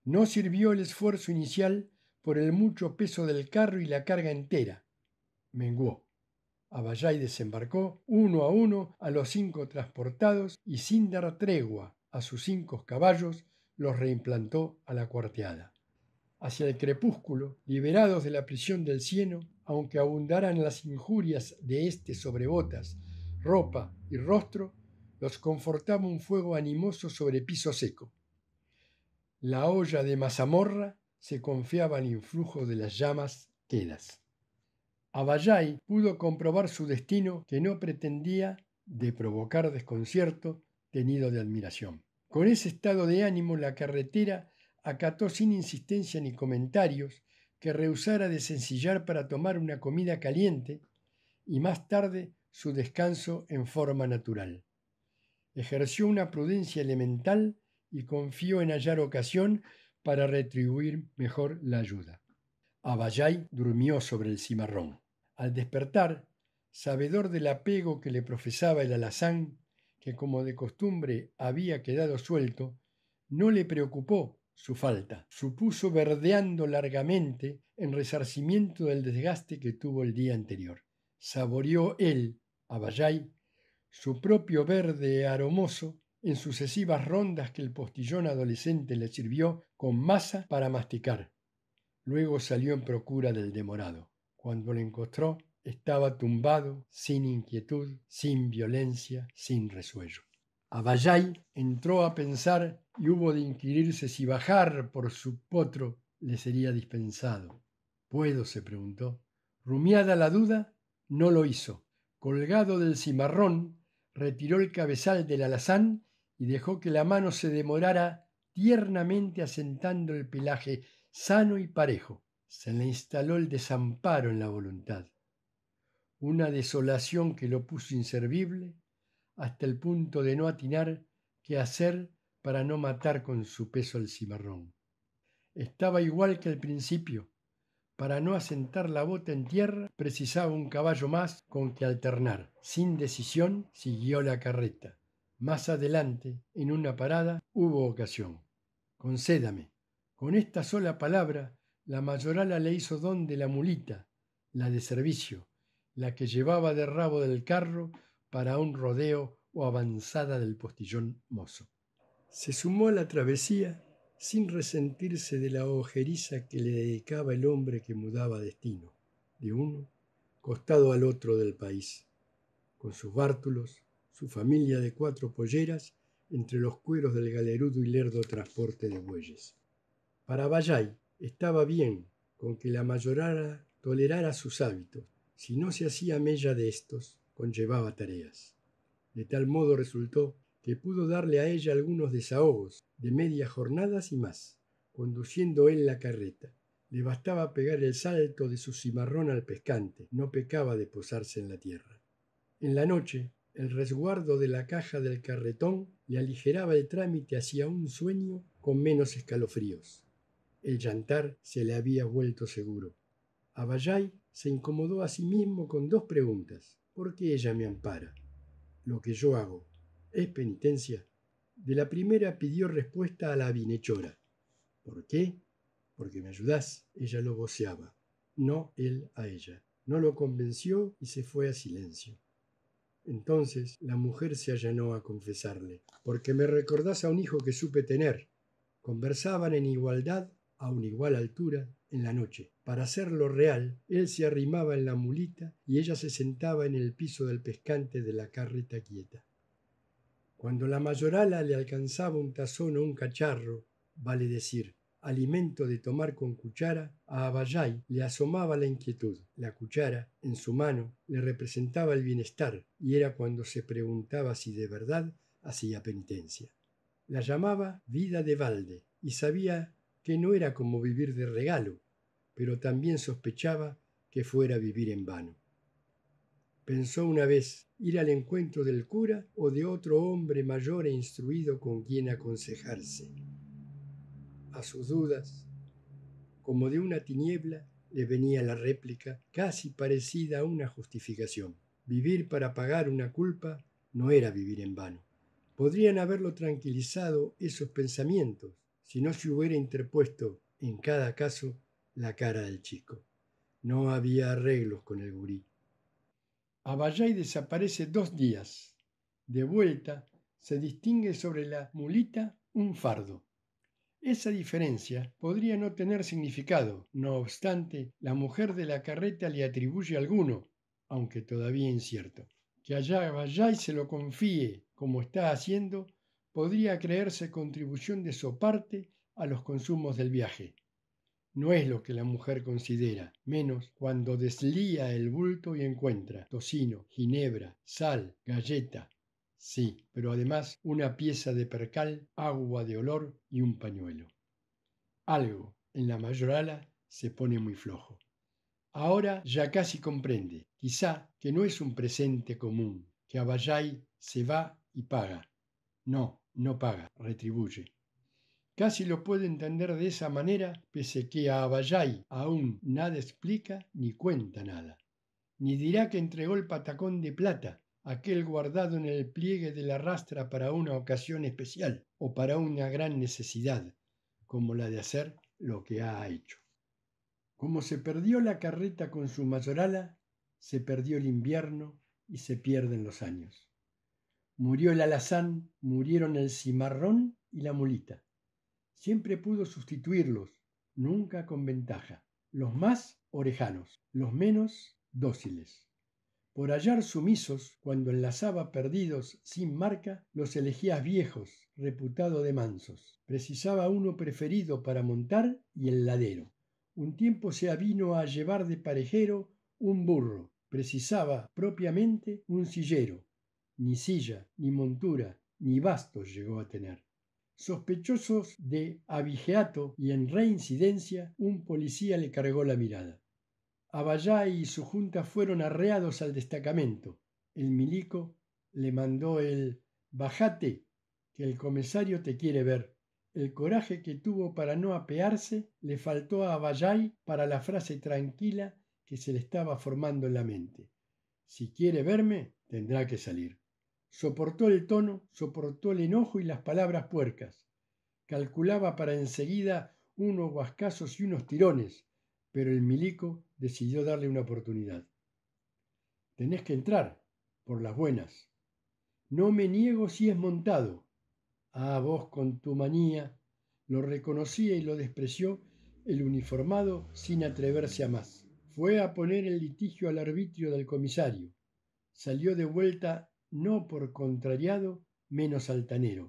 No sirvió el esfuerzo inicial por el mucho peso del carro y la carga entera. Menguó. Abayay desembarcó uno a uno a los cinco transportados y sin dar tregua a sus cinco caballos los reimplantó a la cuarteada. Hacia el crepúsculo, liberados de la prisión del cieno, aunque abundaran las injurias de éste sobre botas, ropa y rostro, los confortaba un fuego animoso sobre piso seco. La olla de mazamorra se confiaba al influjo de las llamas quedas. Abayay pudo comprobar su destino que no pretendía de provocar desconcierto tenido de admiración. Con ese estado de ánimo la carretera acató sin insistencia ni comentarios que rehusara de desencillar para tomar una comida caliente y más tarde su descanso en forma natural ejerció una prudencia elemental y confió en hallar ocasión para retribuir mejor la ayuda. Abayay durmió sobre el cimarrón. Al despertar, sabedor del apego que le profesaba el alazán, que como de costumbre había quedado suelto, no le preocupó su falta. Supuso verdeando largamente en resarcimiento del desgaste que tuvo el día anterior. Saboreó él, Abayay, su propio verde aromoso en sucesivas rondas que el postillón adolescente le sirvió con masa para masticar. Luego salió en procura del demorado. Cuando lo encontró, estaba tumbado, sin inquietud, sin violencia, sin resuello. Abayay entró a pensar y hubo de inquirirse si bajar por su potro le sería dispensado. ¿Puedo? se preguntó. Rumiada la duda, no lo hizo. Colgado del cimarrón, retiró el cabezal del alazán y dejó que la mano se demorara tiernamente asentando el pelaje sano y parejo. Se le instaló el desamparo en la voluntad, una desolación que lo puso inservible hasta el punto de no atinar qué hacer para no matar con su peso al cimarrón. Estaba igual que al principio, para no asentar la bota en tierra, precisaba un caballo más con que alternar. Sin decisión, siguió la carreta. Más adelante, en una parada, hubo ocasión. Concédame. Con esta sola palabra, la mayorala le hizo don de la mulita, la de servicio, la que llevaba de rabo del carro para un rodeo o avanzada del postillón mozo. Se sumó a la travesía sin resentirse de la ojeriza que le dedicaba el hombre que mudaba destino, de uno costado al otro del país, con sus bártulos, su familia de cuatro polleras, entre los cueros del galerudo y lerdo transporte de bueyes. Para Vallay estaba bien con que la mayorara tolerara sus hábitos, si no se hacía mella de estos, conllevaba tareas. De tal modo resultó que pudo darle a ella algunos desahogos, de medias jornadas y más, conduciendo él la carreta. Le bastaba pegar el salto de su cimarrón al pescante, no pecaba de posarse en la tierra. En la noche, el resguardo de la caja del carretón le aligeraba el trámite hacia un sueño con menos escalofríos. El llantar se le había vuelto seguro. Abayay se incomodó a sí mismo con dos preguntas. ¿Por qué ella me ampara? Lo que yo hago, es penitencia, de la primera pidió respuesta a la bienhechora. ¿Por qué? Porque me ayudás, ella lo voceaba, no él a ella. No lo convenció y se fue a silencio. Entonces la mujer se allanó a confesarle, porque me recordás a un hijo que supe tener. Conversaban en igualdad, a una igual altura, en la noche. Para hacerlo real, él se arrimaba en la mulita y ella se sentaba en el piso del pescante de la carreta quieta. Cuando la mayorala le alcanzaba un tazón o un cacharro, vale decir, alimento de tomar con cuchara, a Abayay le asomaba la inquietud. La cuchara, en su mano, le representaba el bienestar, y era cuando se preguntaba si de verdad hacía penitencia. La llamaba vida de balde, y sabía que no era como vivir de regalo, pero también sospechaba que fuera vivir en vano. Pensó una vez ir al encuentro del cura o de otro hombre mayor e instruido con quien aconsejarse. A sus dudas, como de una tiniebla, le venía la réplica casi parecida a una justificación. Vivir para pagar una culpa no era vivir en vano. Podrían haberlo tranquilizado esos pensamientos si no se hubiera interpuesto, en cada caso, la cara del chico. No había arreglos con el gurí. Abayay desaparece dos días. De vuelta, se distingue sobre la mulita un fardo. Esa diferencia podría no tener significado, no obstante, la mujer de la carreta le atribuye alguno, aunque todavía incierto. Que allá Abayay se lo confíe, como está haciendo, podría creerse contribución de su parte a los consumos del viaje. No es lo que la mujer considera, menos cuando deslía el bulto y encuentra tocino, ginebra, sal, galleta. Sí, pero además una pieza de percal, agua de olor y un pañuelo. Algo en la mayorala se pone muy flojo. Ahora ya casi comprende, quizá, que no es un presente común, que Abayay se va y paga. No, no paga, retribuye. Casi lo puede entender de esa manera, pese que a Abayay aún nada explica ni cuenta nada. Ni dirá que entregó el patacón de plata, aquel guardado en el pliegue de la rastra para una ocasión especial o para una gran necesidad, como la de hacer lo que ha hecho. Como se perdió la carreta con su mayorala, se perdió el invierno y se pierden los años. Murió el alazán, murieron el cimarrón y la mulita siempre pudo sustituirlos, nunca con ventaja, los más orejanos, los menos dóciles. Por hallar sumisos, cuando enlazaba perdidos sin marca, los elegía viejos, reputado de mansos. Precisaba uno preferido para montar y el ladero. Un tiempo se avino a llevar de parejero un burro. Precisaba propiamente un sillero. Ni silla, ni montura, ni bastos llegó a tener sospechosos de abigeato y en reincidencia, un policía le cargó la mirada. Abayay y su junta fueron arreados al destacamento. El milico le mandó el bajate, que el comisario te quiere ver. El coraje que tuvo para no apearse le faltó a Abayay para la frase tranquila que se le estaba formando en la mente. Si quiere verme, tendrá que salir. Soportó el tono, soportó el enojo y las palabras puercas. Calculaba para enseguida unos guascazos y unos tirones, pero el milico decidió darle una oportunidad. Tenés que entrar, por las buenas. No me niego si es montado. a ah, vos con tu manía. Lo reconocía y lo despreció el uniformado sin atreverse a más. Fue a poner el litigio al arbitrio del comisario. Salió de vuelta no por contrariado menos altanero,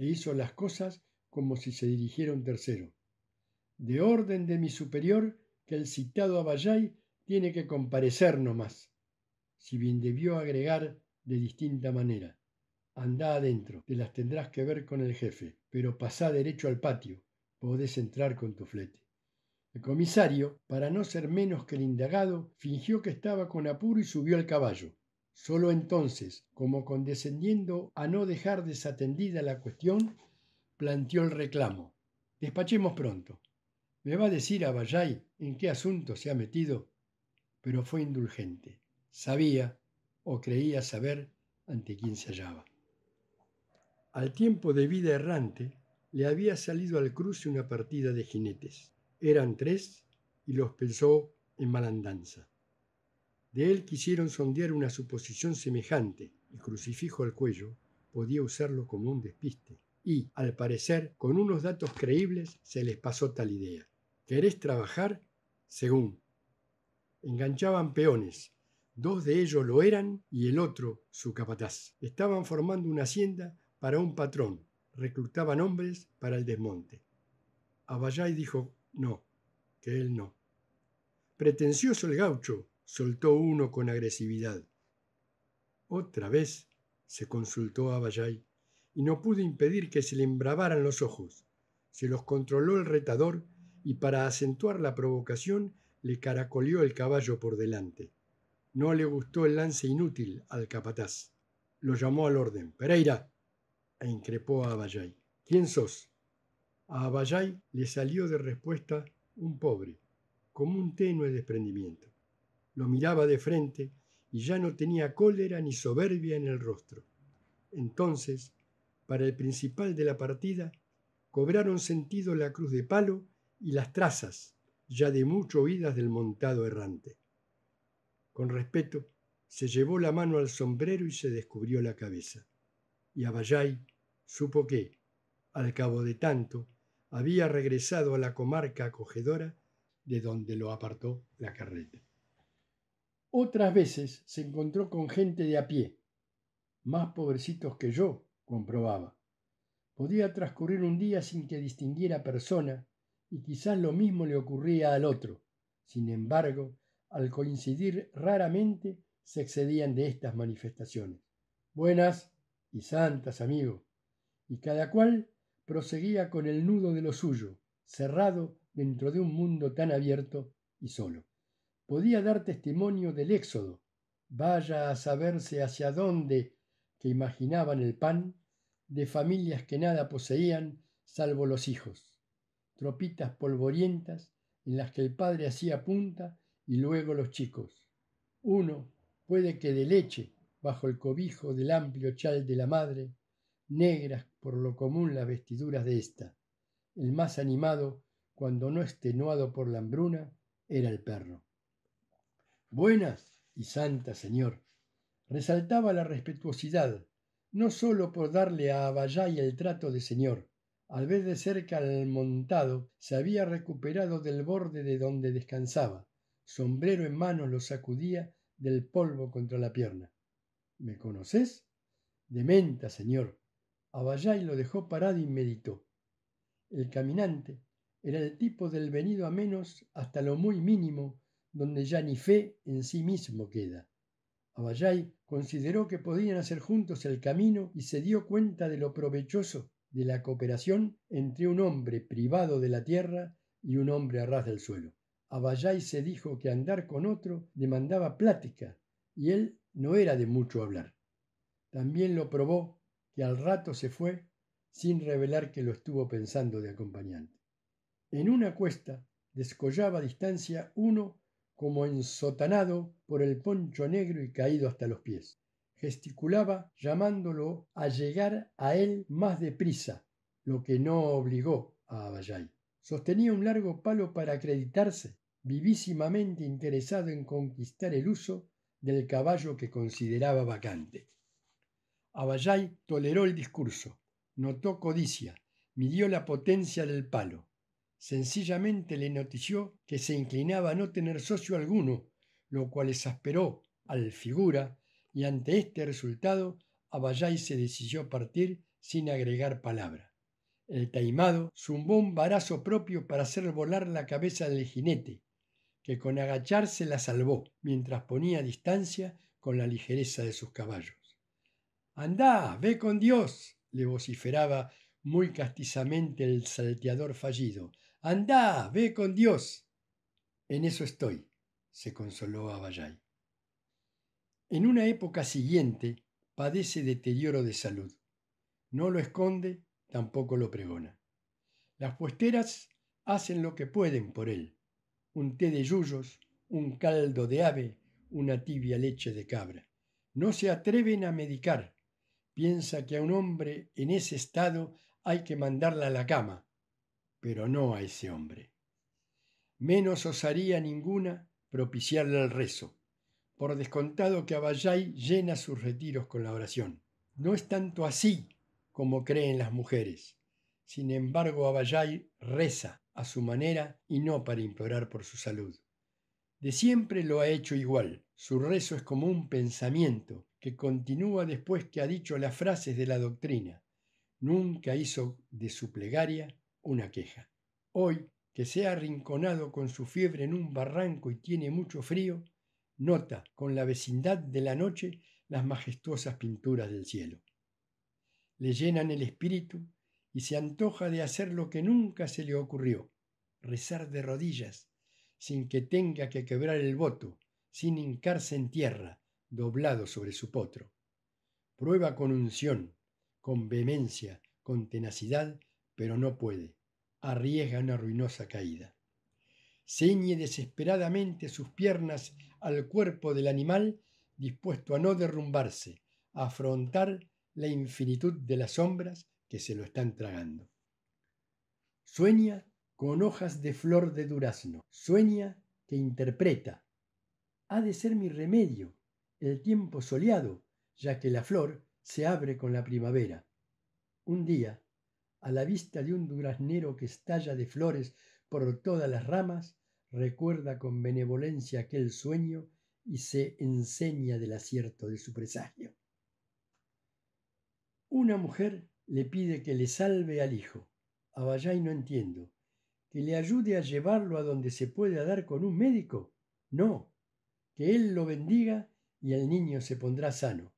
e hizo las cosas como si se dirigiera un tercero. De orden de mi superior, que el citado Abayay tiene que comparecer nomás. Si bien debió agregar de distinta manera. Anda adentro, te las tendrás que ver con el jefe, pero pasá derecho al patio, podés entrar con tu flete. El comisario, para no ser menos que el indagado, fingió que estaba con apuro y subió al caballo. Solo entonces, como condescendiendo a no dejar desatendida la cuestión, planteó el reclamo. Despachemos pronto. ¿Me va a decir a Vallay en qué asunto se ha metido? Pero fue indulgente. Sabía, o creía saber, ante quién se hallaba. Al tiempo de vida errante, le había salido al cruce una partida de jinetes. Eran tres y los pensó en malandanza. De él quisieron sondear una suposición semejante, El crucifijo al cuello podía usarlo como un despiste. Y, al parecer, con unos datos creíbles se les pasó tal idea. ¿Querés trabajar? Según. Enganchaban peones. Dos de ellos lo eran y el otro su capataz. Estaban formando una hacienda para un patrón. Reclutaban hombres para el desmonte. Abayay dijo no, que él no. Pretencioso el gaucho, soltó uno con agresividad. Otra vez se consultó a Bayay y no pudo impedir que se le embravaran los ojos. Se los controló el retador y para acentuar la provocación le caracoleó el caballo por delante. No le gustó el lance inútil al capataz. Lo llamó al orden. Pereira. E increpó a Abayay. ¿Quién sos? A Abayay le salió de respuesta un pobre, como un tenue desprendimiento lo miraba de frente y ya no tenía cólera ni soberbia en el rostro. Entonces, para el principal de la partida, cobraron sentido la cruz de palo y las trazas, ya de mucho oídas del montado errante. Con respeto, se llevó la mano al sombrero y se descubrió la cabeza. Y Abayay supo que, al cabo de tanto, había regresado a la comarca acogedora de donde lo apartó la carreta. Otras veces se encontró con gente de a pie, más pobrecitos que yo, comprobaba. Podía transcurrir un día sin que distinguiera persona, y quizás lo mismo le ocurría al otro. Sin embargo, al coincidir raramente, se excedían de estas manifestaciones. Buenas y santas, amigo. Y cada cual proseguía con el nudo de lo suyo, cerrado dentro de un mundo tan abierto y solo podía dar testimonio del éxodo, vaya a saberse hacia dónde, que imaginaban el pan, de familias que nada poseían salvo los hijos, tropitas polvorientas en las que el padre hacía punta y luego los chicos. Uno puede que de leche, bajo el cobijo del amplio chal de la madre, negras por lo común las vestiduras de ésta. El más animado, cuando no extenuado por la hambruna, era el perro buenas y santa, señor, resaltaba la respetuosidad, no sólo por darle a Abayay el trato de señor, al ver de cerca al montado, se había recuperado del borde de donde descansaba, sombrero en mano lo sacudía del polvo contra la pierna. ¿Me conoces? —Dementa, señor. Abayay lo dejó parado y meditó. El caminante era el tipo del venido a menos hasta lo muy mínimo donde ya ni fe en sí mismo queda. Abayay consideró que podían hacer juntos el camino y se dio cuenta de lo provechoso de la cooperación entre un hombre privado de la tierra y un hombre a ras del suelo. Abayay se dijo que andar con otro demandaba plática y él no era de mucho hablar. También lo probó que al rato se fue sin revelar que lo estuvo pensando de acompañante. En una cuesta descollaba a distancia uno como ensotanado por el poncho negro y caído hasta los pies. Gesticulaba llamándolo a llegar a él más deprisa, lo que no obligó a Abayay. Sostenía un largo palo para acreditarse, vivísimamente interesado en conquistar el uso del caballo que consideraba vacante. Abayay toleró el discurso, notó codicia, midió la potencia del palo, sencillamente le notició que se inclinaba a no tener socio alguno, lo cual exasperó al figura y ante este resultado Abayay se decidió partir sin agregar palabra. El taimado zumbó un barazo propio para hacer volar la cabeza del jinete, que con agacharse la salvó, mientras ponía distancia con la ligereza de sus caballos. Andá, ve con Dios, le vociferaba muy castizamente el salteador fallido. Anda, ve con Dios. En eso estoy, se consoló Abayay. En una época siguiente padece deterioro de salud. No lo esconde, tampoco lo pregona. Las puesteras hacen lo que pueden por él. Un té de yuyos, un caldo de ave, una tibia leche de cabra. No se atreven a medicar. Piensa que a un hombre en ese estado hay que mandarla a la cama, pero no a ese hombre. Menos osaría ninguna propiciarle el rezo, por descontado que Abayay llena sus retiros con la oración. No es tanto así como creen las mujeres. Sin embargo, Abayay reza a su manera y no para implorar por su salud. De siempre lo ha hecho igual. Su rezo es como un pensamiento que continúa después que ha dicho las frases de la doctrina. Nunca hizo de su plegaria una queja. Hoy, que se ha arrinconado con su fiebre en un barranco y tiene mucho frío, nota con la vecindad de la noche las majestuosas pinturas del cielo. Le llenan el espíritu y se antoja de hacer lo que nunca se le ocurrió, rezar de rodillas, sin que tenga que quebrar el voto, sin hincarse en tierra, doblado sobre su potro. Prueba con unción, con vehemencia, con tenacidad pero no puede. Arriesga una ruinosa caída. Ceñe desesperadamente sus piernas al cuerpo del animal, dispuesto a no derrumbarse, a afrontar la infinitud de las sombras que se lo están tragando. Sueña con hojas de flor de durazno. Sueña que interpreta. Ha de ser mi remedio el tiempo soleado, ya que la flor se abre con la primavera. Un día a la vista de un duraznero que estalla de flores por todas las ramas, recuerda con benevolencia aquel sueño y se enseña del acierto de su presagio. Una mujer le pide que le salve al hijo. A no entiendo. ¿Que le ayude a llevarlo a donde se pueda dar con un médico? No. Que él lo bendiga y el niño se pondrá sano.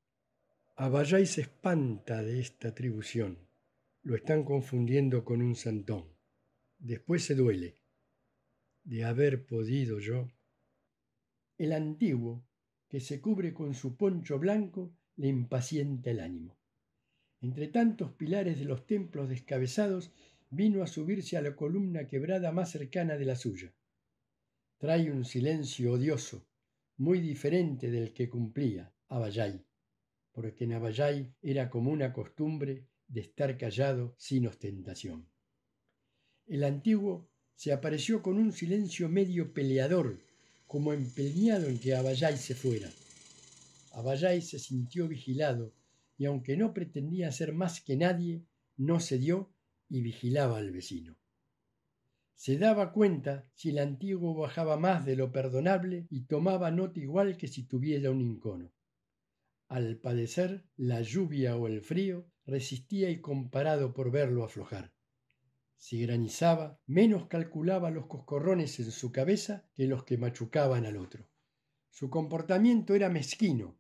Abayay se espanta de esta atribución lo están confundiendo con un santón. Después se duele de haber podido yo. El antiguo, que se cubre con su poncho blanco, le impacienta el ánimo. Entre tantos pilares de los templos descabezados, vino a subirse a la columna quebrada más cercana de la suya. Trae un silencio odioso, muy diferente del que cumplía Abayay, porque en Abayay era como una costumbre de estar callado sin ostentación. El antiguo se apareció con un silencio medio peleador, como empeñado en que Abayay se fuera. Abayay se sintió vigilado y aunque no pretendía ser más que nadie, no cedió y vigilaba al vecino. Se daba cuenta si el antiguo bajaba más de lo perdonable y tomaba nota igual que si tuviera un incono. Al padecer la lluvia o el frío, resistía y comparado por verlo aflojar. Si granizaba, menos calculaba los coscorrones en su cabeza que los que machucaban al otro. Su comportamiento era mezquino,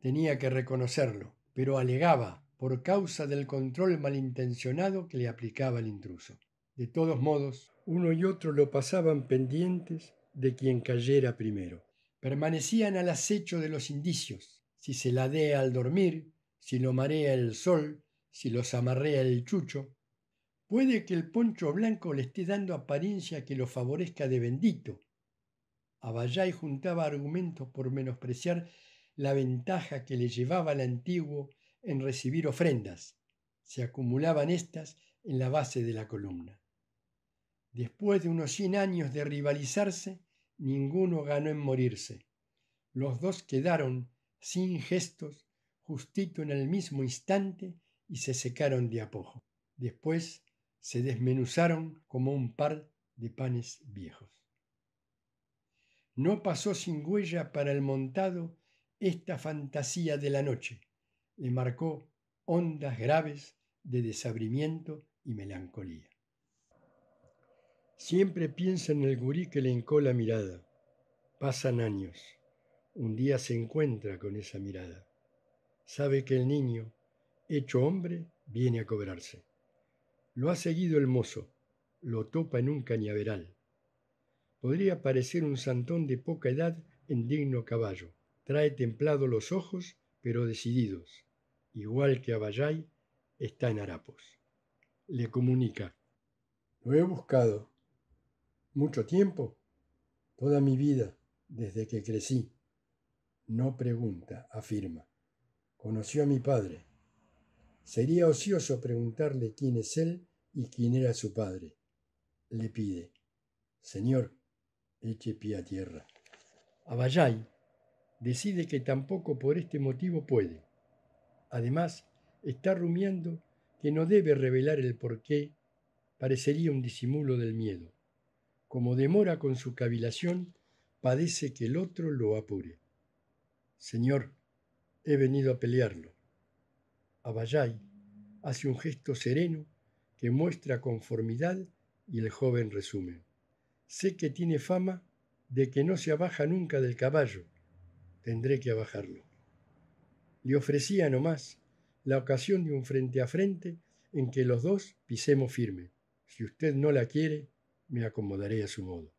tenía que reconocerlo, pero alegaba por causa del control malintencionado que le aplicaba el intruso. De todos modos, uno y otro lo pasaban pendientes de quien cayera primero. Permanecían al acecho de los indicios, si se ladea al dormir, si lo marea el sol, si los amarrea el chucho, puede que el poncho blanco le esté dando apariencia que lo favorezca de bendito. Abayay juntaba argumentos por menospreciar la ventaja que le llevaba el antiguo en recibir ofrendas. Se acumulaban estas en la base de la columna. Después de unos cien años de rivalizarse, ninguno ganó en morirse. Los dos quedaron sin gestos, justito en el mismo instante, y se secaron de apojo. Después se desmenuzaron como un par de panes viejos. No pasó sin huella para el montado esta fantasía de la noche. Le marcó ondas graves de desabrimiento y melancolía. Siempre piensa en el gurí que le hincó la mirada. Pasan años. Un día se encuentra con esa mirada. Sabe que el niño, hecho hombre, viene a cobrarse. Lo ha seguido el mozo, lo topa en un cañaveral. Podría parecer un santón de poca edad en digno caballo. Trae templado los ojos, pero decididos. Igual que Abayay, está en harapos. Le comunica. Lo he buscado. Mucho tiempo. Toda mi vida, desde que crecí. No pregunta, afirma. Conoció a mi padre Sería ocioso preguntarle quién es él y quién era su padre. Le pide, Señor, eche pie a tierra. Abayay decide que tampoco por este motivo puede. Además, está rumiando que no debe revelar el porqué, parecería un disimulo del miedo. Como demora con su cavilación, padece que el otro lo apure. Señor, he venido a pelearlo. Abayay hace un gesto sereno que muestra conformidad y el joven resume. Sé que tiene fama de que no se abaja nunca del caballo. Tendré que abajarlo. Le ofrecía nomás la ocasión de un frente a frente en que los dos pisemos firme. Si usted no la quiere, me acomodaré a su modo.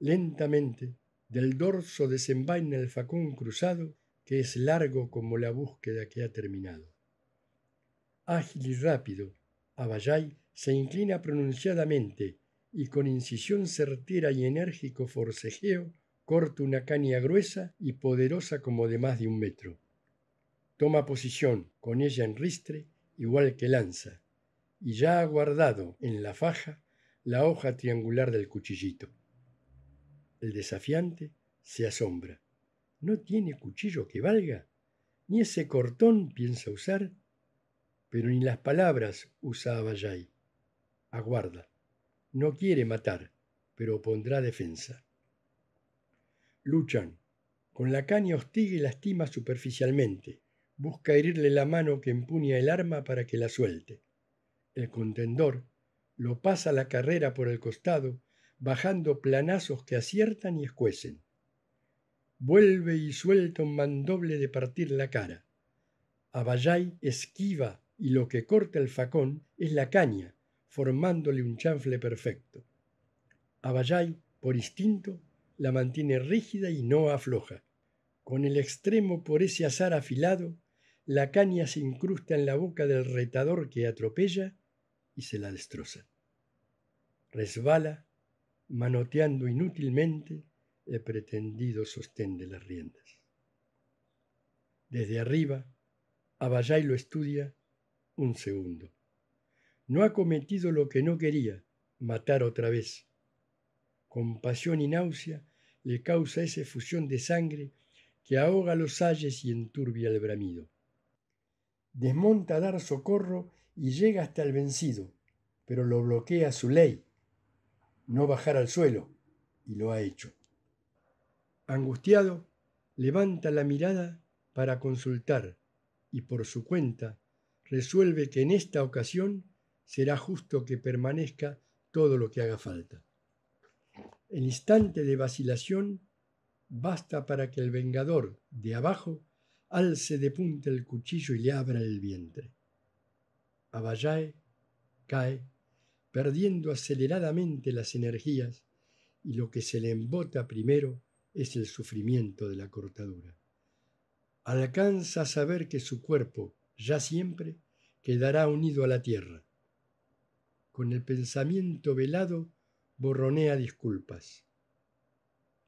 Lentamente, del dorso desenvaina el facón cruzado, que es largo como la búsqueda que ha terminado ágil y rápido, Abayay se inclina pronunciadamente y con incisión certera y enérgico forcejeo corta una caña gruesa y poderosa como de más de un metro. Toma posición con ella en ristre, igual que lanza, y ya ha guardado en la faja la hoja triangular del cuchillito. El desafiante se asombra. ¿No tiene cuchillo que valga? Ni ese cortón piensa usar pero ni las palabras usa Abayay. Aguarda. No quiere matar, pero pondrá defensa. Luchan. Con la caña hostiga y lastima superficialmente. Busca herirle la mano que empuña el arma para que la suelte. El contendor lo pasa la carrera por el costado, bajando planazos que aciertan y escuecen. Vuelve y suelta un mandoble de partir la cara. Abayay esquiva y lo que corta el facón es la caña, formándole un chanfle perfecto. Abayay, por instinto, la mantiene rígida y no afloja. Con el extremo por ese azar afilado, la caña se incrusta en la boca del retador que atropella y se la destroza. Resbala, manoteando inútilmente el pretendido sostén de las riendas. Desde arriba, Abayay lo estudia un segundo. No ha cometido lo que no quería, matar otra vez. Compasión y náusea le causa esa efusión de sangre que ahoga los ayes y enturbia el bramido. Desmonta a dar socorro y llega hasta el vencido, pero lo bloquea su ley, no bajar al suelo, y lo ha hecho. Angustiado, levanta la mirada para consultar y por su cuenta resuelve que en esta ocasión será justo que permanezca todo lo que haga falta. El instante de vacilación basta para que el vengador de abajo alce de punta el cuchillo y le abra el vientre. Abayae cae, perdiendo aceleradamente las energías, y lo que se le embota primero es el sufrimiento de la cortadura. Alcanza a saber que su cuerpo, ya siempre quedará unido a la tierra. Con el pensamiento velado borronea disculpas.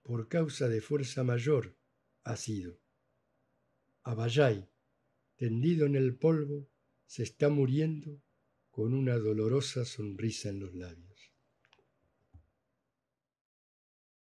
Por causa de fuerza mayor ha sido. Abayay, tendido en el polvo, se está muriendo con una dolorosa sonrisa en los labios.